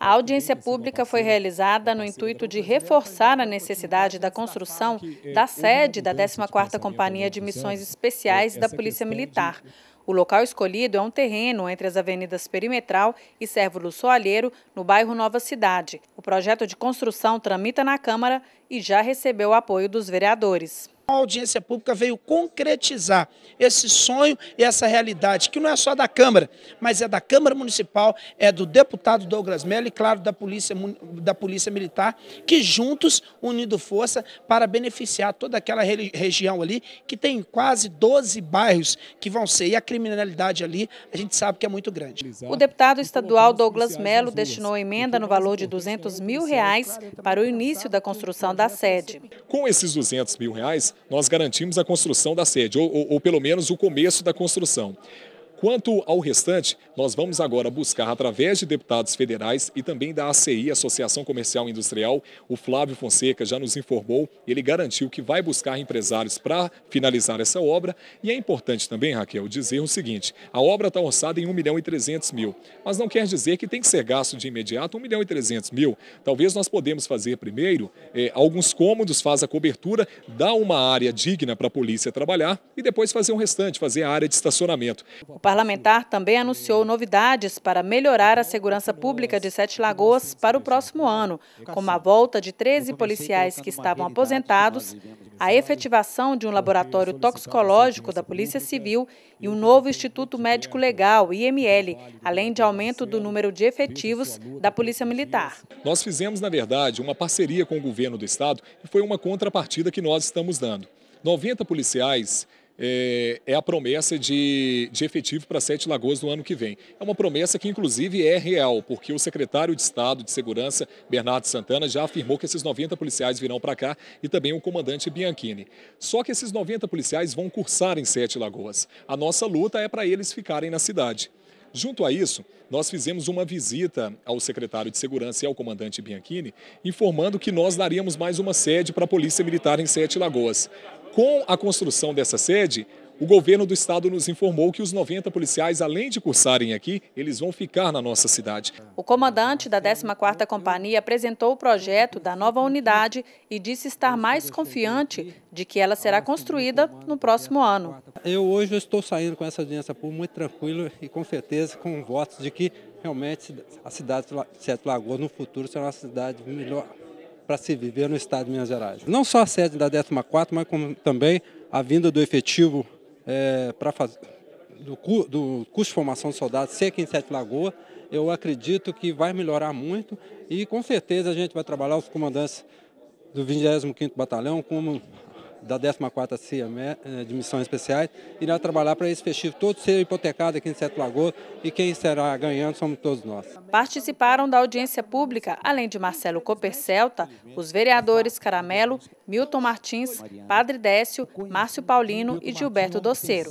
A audiência pública foi realizada é no intuito de reforçar a necessidade da construção é, da sede da 14ª Companhia de Missões Especiais da Polícia Militar. O local escolhido é um terreno entre as avenidas Perimetral e Sérvulo Soalheiro, no bairro Nova Cidade. O projeto de construção tramita na Câmara e já recebeu o apoio dos vereadores. A audiência pública veio concretizar esse sonho e essa realidade, que não é só da Câmara, mas é da Câmara Municipal, é do deputado Douglas Mello e, claro, da Polícia, da polícia Militar, que juntos, unindo força, para beneficiar toda aquela região ali, que tem quase 12 bairros que vão ser, e a criminalidade ali, a gente sabe que é muito grande. O deputado estadual Douglas Mello destinou emenda no valor de 200 mil reais para o início da construção da sede. Com esses 200 mil reais, nós garantimos a construção da sede, ou, ou, ou pelo menos o começo da construção. Quanto ao restante, nós vamos agora buscar, através de deputados federais e também da ACI, Associação Comercial Industrial, o Flávio Fonseca já nos informou, ele garantiu que vai buscar empresários para finalizar essa obra. E é importante também, Raquel, dizer o seguinte: a obra está orçada em 1 milhão e 300 mil, mas não quer dizer que tem que ser gasto de imediato 1 milhão e 300 mil. Talvez nós podemos fazer primeiro é, alguns cômodos, faz a cobertura, dá uma área digna para a polícia trabalhar e depois fazer o restante, fazer a área de estacionamento parlamentar também anunciou novidades para melhorar a segurança pública de Sete Lagoas para o próximo ano, como a volta de 13 policiais que estavam aposentados, a efetivação de um laboratório assim, toxicológico da Polícia Civil e um novo Instituto Médico é Legal, IML, além de aumento do número de efetivos da Polícia Militar. Nós fizemos, na verdade, uma parceria com o governo do Estado e foi uma contrapartida que nós estamos dando. 90 policiais é, é, a promessa de, de efetivo para Sete Lagoas no ano que vem. É uma promessa que, inclusive, é real, porque o secretário de Estado de Segurança, Bernardo Santana, já afirmou que esses 90 policiais virão para cá e também o comandante Bianchini. Só que esses 90 policiais vão cursar em Sete Lagoas. A nossa luta é para eles ficarem na cidade. Junto a isso, nós fizemos uma visita ao secretário de Segurança e ao comandante Bianchini, informando que nós daríamos mais uma sede para a Polícia Militar em Sete Lagoas. Com a construção dessa sede, o governo do estado nos informou que os 90 policiais, além de cursarem aqui, eles vão ficar na nossa cidade. O comandante da 14ª Companhia apresentou o projeto da nova unidade e disse estar mais confiante de que ela será construída no próximo ano. Eu hoje estou saindo com essa audiência pública muito tranquilo e com certeza com votos de que realmente a cidade de Sete é Lagoas no futuro será uma cidade melhor, para se viver no estado de Minas Gerais. Não só a sede da 14, mas também a vinda do efetivo é, para fazer do, do, curso de formação de soldados, ser aqui em Sete Lagoas, eu acredito que vai melhorar muito e com certeza a gente vai trabalhar os comandantes do 25º Batalhão como da 14ª CIA eh, de Missões Especiais, irá trabalhar para esse festivo todo ser hipotecado aqui em Sete Lagoas e quem será ganhando somos todos nós. Participaram da audiência pública, além de Marcelo Copercelta, os vereadores Caramelo, Milton Martins, Padre Décio, Márcio Paulino e Gilberto Doceiro.